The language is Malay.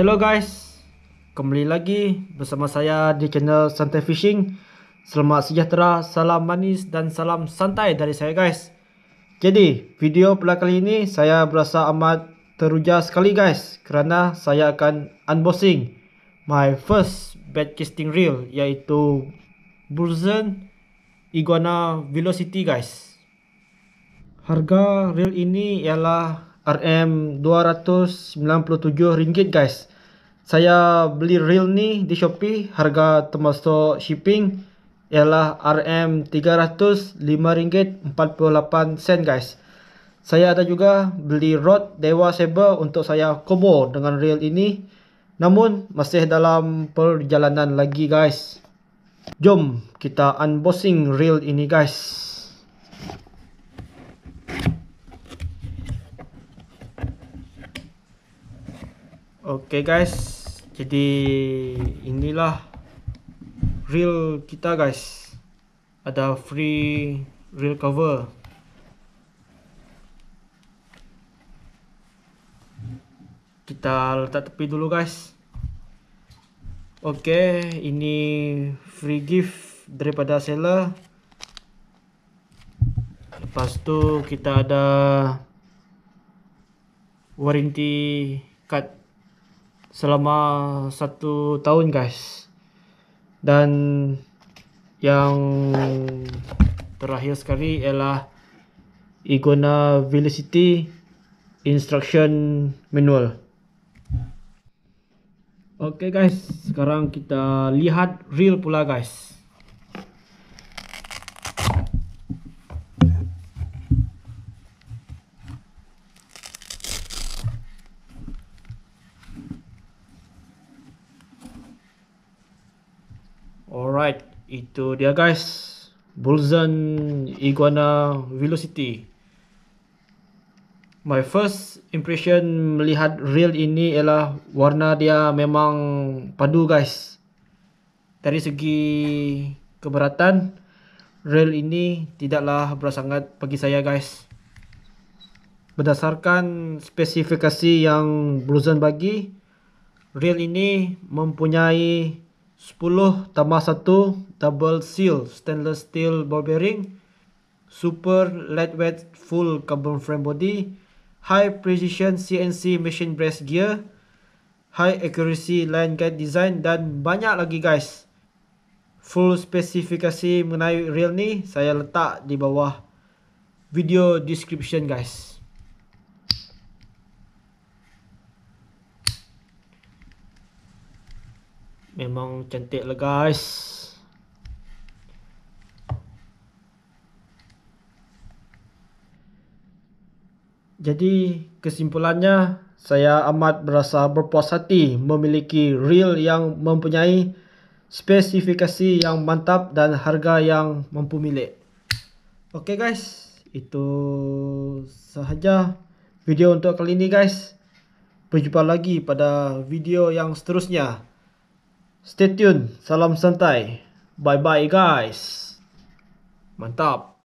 Hello guys, kembali lagi bersama saya di channel Santai Fishing Selamat sejahtera, salam manis dan salam santai dari saya guys Jadi, video pula kali ini saya berasa amat teruja sekali guys Kerana saya akan unboxing my first bait casting reel Iaitu Burzen Iguana Velocity guys Harga reel ini ialah RM297 ringgit guys saya beli real ni di Shopee harga termasuk shipping ialah RM305 ringgit 48 sen guys saya ada juga beli rod Dewa Saber untuk saya combo dengan reel ini. Namun masih dalam perjalanan lagi guys. Jom kita unboxing reel ini guys. Okay guys Jadi inilah Reel kita guys Ada free reel cover Kita letak tepi dulu guys Okay Ini free gift Daripada seller Lepas tu kita ada Warranty cut selama satu tahun guys dan yang terakhir sekali ialah Igona Velocity Instruction Manual Okay guys, sekarang kita lihat real pula guys Alright, itu dia guys. Bulzan Iguana Velocity. My first impression melihat reel ini ialah warna dia memang padu guys. Dari segi keberatan, reel ini tidaklah berat sangat bagi saya guys. Berdasarkan spesifikasi yang Bulzan bagi, reel ini mempunyai 10 tambah 1 double seal stainless steel ball bearing super lightweight full carbon frame body high precision CNC machine brace gear high accuracy line guide design dan banyak lagi guys full spesifikasi mengenai reel ni saya letak di bawah video description guys Memang cantik lah guys Jadi kesimpulannya saya amat berasa berpuas hati memiliki reel yang mempunyai spesifikasi yang mantap dan harga yang mampu milik. Okey guys, itu sahaja video untuk kali ini guys. Berjumpa lagi pada video yang seterusnya. Stay tuned. Salam santai. Bye-bye guys. Mantap.